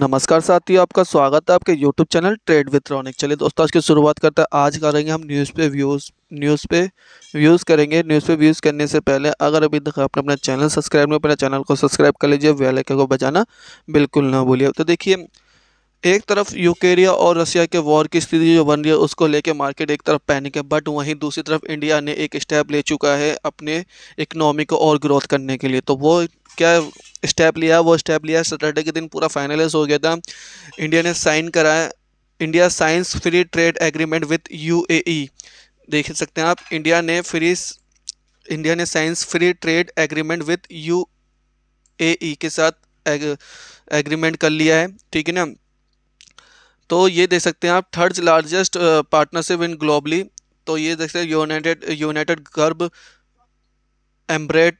नमस्कार साथियों आपका स्वागत है आपके YouTube channel trade with Ronik चलिए दोस्तों आज की शुरुआत करते हैं आज करेंगे हम न्यूज़ पे व्यूज़ न्यूज़ पे व्यूज़ करेंगे न्यूज़ पे व्यूज़ करने से पहले अगर अभी तक आपने अपना चैनल सब्सक्राइब नहीं अपने चैनल को सब्सक्राइब कर लीजिए वेल को बजाना बिल्कुल ना भूलिए तो देखिए एक तरफ यूक्रेनिया और रशिया के वॉर की स्थिति जो बन रही है उसको लेके मार्केट एक तरफ पैनिक है बट वहीं दूसरी तरफ इंडिया ने एक स्टेप ले चुका है अपने इकनॉमी को और ग्रोथ करने के लिए तो वो क्या स्टेप लिया वो स्टेप लिया सैटरडे के दिन पूरा फाइनलाइज हो गया था इंडिया ने साइन कराया India science free trade agreement with U देख सकते हैं आप इंडिया ने फ्री इंडिया ने science free trade agreement with U के साथ एग्रीमेंट कर लिया है ठीक है ना तो ये देख सकते हैं आप third largest partnership in globally तो ये देख सकते हैं united united Arab Emirates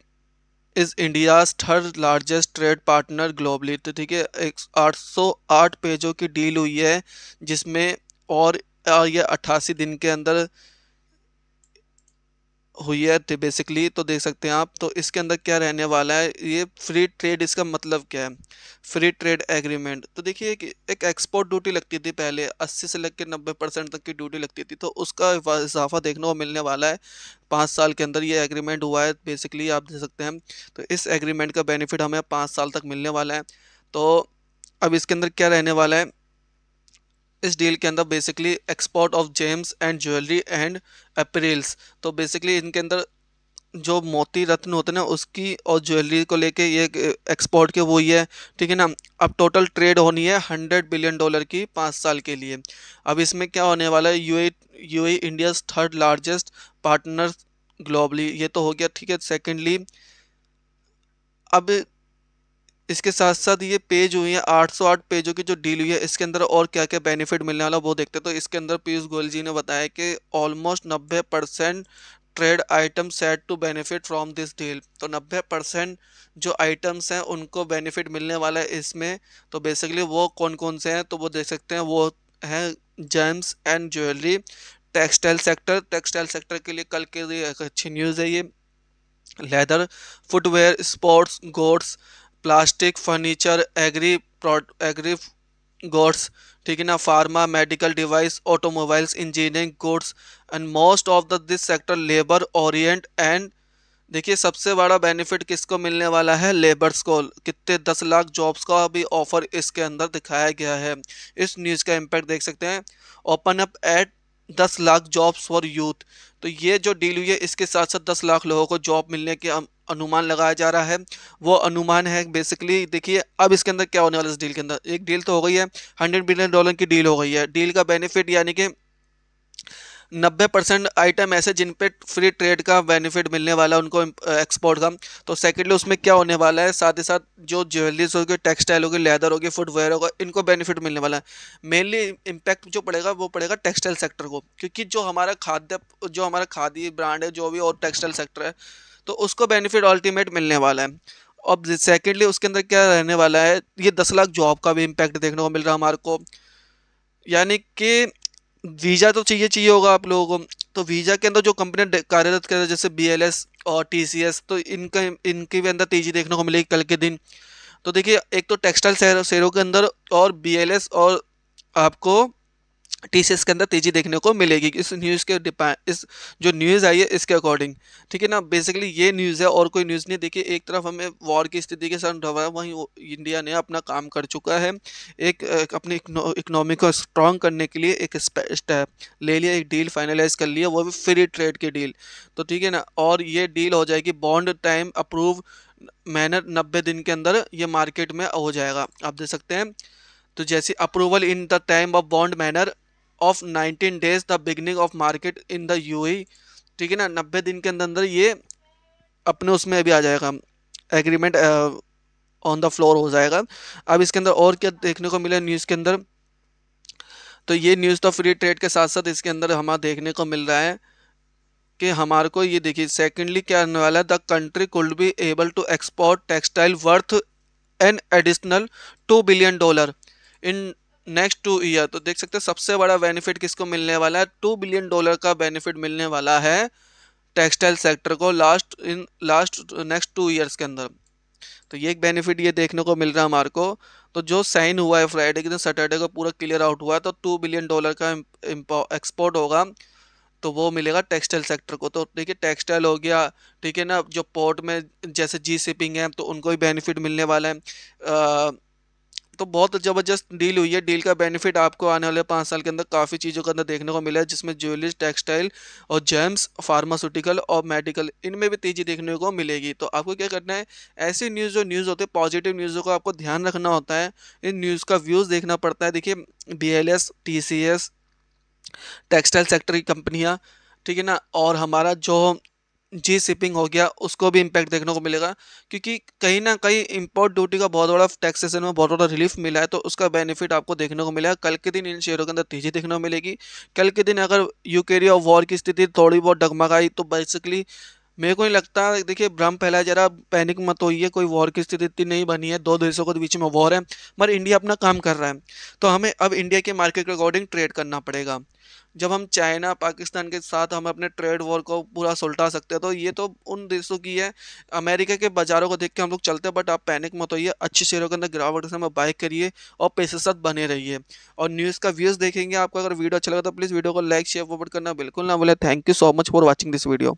is India's third largest trade partner globally तो ठीक है एक आठ सौ आठ पेजों की डील हुई है जिसमें और ये अट्ठासी दिन के अंदर हुई है तो बेसिकली तो देख सकते हैं आप तो इसके अंदर क्या रहने वाला है ये फ्री ट्रेड इसका मतलब क्या है फ्री ट्रेड एग्रीमेंट तो देखिए कि एक एक्सपोर्ट ड्यूटी लगती थी पहले 80 से लग के नब्बे परसेंट तक की ड्यूटी लगती थी तो उसका इजाफा देखने को मिलने वाला है पाँच साल के अंदर ये एग्रीमेंट हुआ है बेसिकली आप देख सकते हैं तो इस एग्रीमेंट का बेनिफिट हमें पाँच साल तक मिलने वाला है तो अब इसके अंदर क्या रहने वाला है इस डील के अंदर basically export of gems and jewellery and apparels तो बेसिकली इनके अंदर जो मोती रत्न होते हैं उसकी और ज्वेलरी को लेके ये एक्सपोर्ट के वो ही है ठीक है ना अब टोटल ट्रेड होनी है हंड्रेड बिलियन डॉलर की पाँच साल के लिए अब इसमें क्या होने वाला है U U India third largest partner globally ये तो हो गया ठीक है सेकेंडली अब इसके साथ साथ ये पेज हुई है 808 पेजों की जो डील हुई है इसके अंदर और क्या क्या बेनिफिट मिलने वाला वो देखते हैं तो इसके अंदर पीयूष गोयल जी ने बताया कि almost 90 percent trade item set to benefit from this deal तो 90 परसेंट जो आइटम्स हैं उनको बेनिफिट मिलने वाला है इसमें तो बेसिकली वो कौन कौन से हैं तो वो देख सकते हैं वो हैं gems and jewellery textile sector textile sector के लिए कल के लिए अच्छी न्यूज़ है ये leather footwear sports goods plastic furniture agri agri ठीक है ना pharma medical device automobiles engineering goods and most of the this sector labour orient and देखिए सबसे बड़ा बेनिफिट किसको मिलने वाला है लेबर्स को कितने दस लाख जॉब्स का भी ऑफर इसके अंदर दिखाया गया है इस न्यूज़ का इम्पैक्ट देख सकते हैं ओपन अप एट दस लाख जॉब्स फॉर यूथ तो ये जो डील हुई है इसके साथ साथ दस लाख लोगों को जॉब मिलने के अनुमान लगाया जा रहा है वो अनुमान है बेसिकली देखिए अब इसके अंदर क्या होने वाला इस डील के अंदर एक डील तो हो गई है हंड्रेड बिलियन डॉलर की डील हो गई है डील का बेनिफिट यानी कि नब्बे परसेंट आइटम ऐसे जिन पे फ्री ट्रेड का बेनिफिट मिलने वाला है उनको एक्सपोर्ट का तो सेकेंडली उसमें क्या होने वाला है साथ ही साथ जो ज्वेलरीज होगी टेक्सटाइल होगी लेदर होगी फुटवेयर होगा इनको बेनिफिट मिलने वाला है मेनली इम्पैक्ट जो पड़ेगा वो पड़ेगा टेक्सटाइल सेक्टर को क्योंकि जो हमारा खाद्य जो हमारा खादी ब्रांड है जो भी और टेक्सटाइल सेक्टर है तो उसको बेनिफिट अल्टीमेट मिलने वाला है अब सेकेंडली उसके अंदर क्या रहने वाला है ये दस लाख जॉब का भी इम्पैक्ट देखने को मिल रहा है हमारे को यानी कि वीज़ा तो चाहिए चाहिए होगा आप लोगों को तो वीज़ा के अंदर जो कंपनियाँ कार्यरत कर जैसे बी और टी तो इनका इनके भी अंदर तेज़ी देखने को मिलेगी कल के दिन तो देखिए एक तो टेक्सटाइल शेयरों के अंदर और बी और आपको टी के अंदर तेज़ी देखने को मिलेगी इस न्यूज़ के डिपेंड इस जो न्यूज़ आई है इसके अकॉर्डिंग ठीक है ना बेसिकली ये न्यूज़ है और कोई न्यूज़ नहीं देखिए एक तरफ हमें वॉर की स्थिति के साथ है वहीं इंडिया ने अपना काम कर चुका है एक, एक अपनी इकनॉमी को स्ट्रॉन्ग करने के लिए एक स्टेप ले लिया एक डील फाइनलाइज कर लिया वो भी फ्री ट्रेड की डील तो ठीक है ना और ये डील हो जाएगी बॉन्ड टाइम अप्रूव मैनर नब्बे दिन के अंदर ये मार्केट में हो जाएगा आप देख सकते हैं तो जैसे approval in the time of bond manner of 19 days the beginning of market in the UAE ठीक है ना नब्बे दिन के अंदर अंदर ये अपने उसमें अभी आ जाएगा एग्रीमेंट ऑन द फ्लोर हो जाएगा अब इसके अंदर और क्या देखने को मिला न्यूज़ के अंदर तो ये न्यूज़ तो फ्री ट्रेड के साथ साथ इसके अंदर हमारा देखने को मिल रहा है कि हमारे को ये देखिए सेकेंडली क्या आने वाला है the country could be able to export textile worth an additional two billion dollar in next two year तो देख सकते हैं सबसे बड़ा बेनिफिट किसको मिलने वाला है टू बिलियन डॉलर का बेनिफिट मिलने वाला है टेक्सटाइल सेक्टर को last in last next two years के अंदर तो ये एक बेनिफिट ये देखने को मिल रहा है हमारे को तो जो साइन हुआ है फ्राइडे के दिन सैटरडे को पूरा क्लियर आउट हुआ है तो टू बिलियन डॉलर का एक्सपोर्ट होगा तो वो मिलेगा टेक्सटाइल सेक्टर को तो ठीक है टेक्सटाइल हो गया ठीक है ना जो पोर्ट में जैसे जी शिपिंग है तो उनको भी बेनिफिट मिलने वाला है आ, तो बहुत ज़बरदस्त डील हुई है डील का बेनिफिट आपको आने वाले पाँच साल के अंदर काफ़ी चीज़ों के अंदर देखने को मिला है जिसमें ज्वेलरी टेक्सटाइल और जेम्स फार्मास्यूटिकल और मेडिकल इनमें भी तेज़ी देखने को मिलेगी तो आपको क्या करना है ऐसी न्यूज़ जो न्यूज़ होती है पॉजिटिव न्यूज़ों का आपको ध्यान रखना होता है इन न्यूज़ का व्यूज़ देखना पड़ता है देखिए B L S T C S textile sector की कंपनियाँ ठीक है ना और हमारा जो जी शिपिंग हो गया उसको भी इम्पैक्ट देखने को मिलेगा क्योंकि कहीं ना कहीं इम्पोर्ट ड्यूटी का बहुत बड़ा टैक्सेशन में बहुत बड़ा रिलीफ मिला है तो उसका बेनिफिट आपको देखने को मिलेगा कल के दिन इन शेयरों के अंदर तेजी देखने को मिलेगी कल के दिन अगर यूकेरिया वॉर की स्थिति थोड़ी बहुत डगमगाई तो बेसिकली मेरे को नहीं लगता देखिए भ्रम फैलाया जा रहा पैनिक मत होइए कोई वॉर की स्थिति इतनी नहीं बनी है दो देशों के बीच में वॉर है मगर इंडिया अपना काम कर रहा है तो हमें अब इंडिया के मार्केट के अकॉर्डिंग ट्रेड करना पड़ेगा जब हम चाइना पाकिस्तान के साथ हम अपने ट्रेड वॉर को पूरा सुलटा सकते हैं तो ये तो उन देशों की है अमेरिका के बाज़ारों को देख के हम लोग चलते हैं बट आप पैनिक मत होइए अच्छे शेयरों के अंदर गिरावट से हम बाय करिए और पैसे साथ बने रहिए और न्यूज़ का व्यूज़ देखेंगे आपको अगर वीडियो अच्छा लगा तो प्लीज़ वीडियो को लाइक शेयर फॉरवर्ड करना बिल्कुल ना बोले thank you so much for watching this video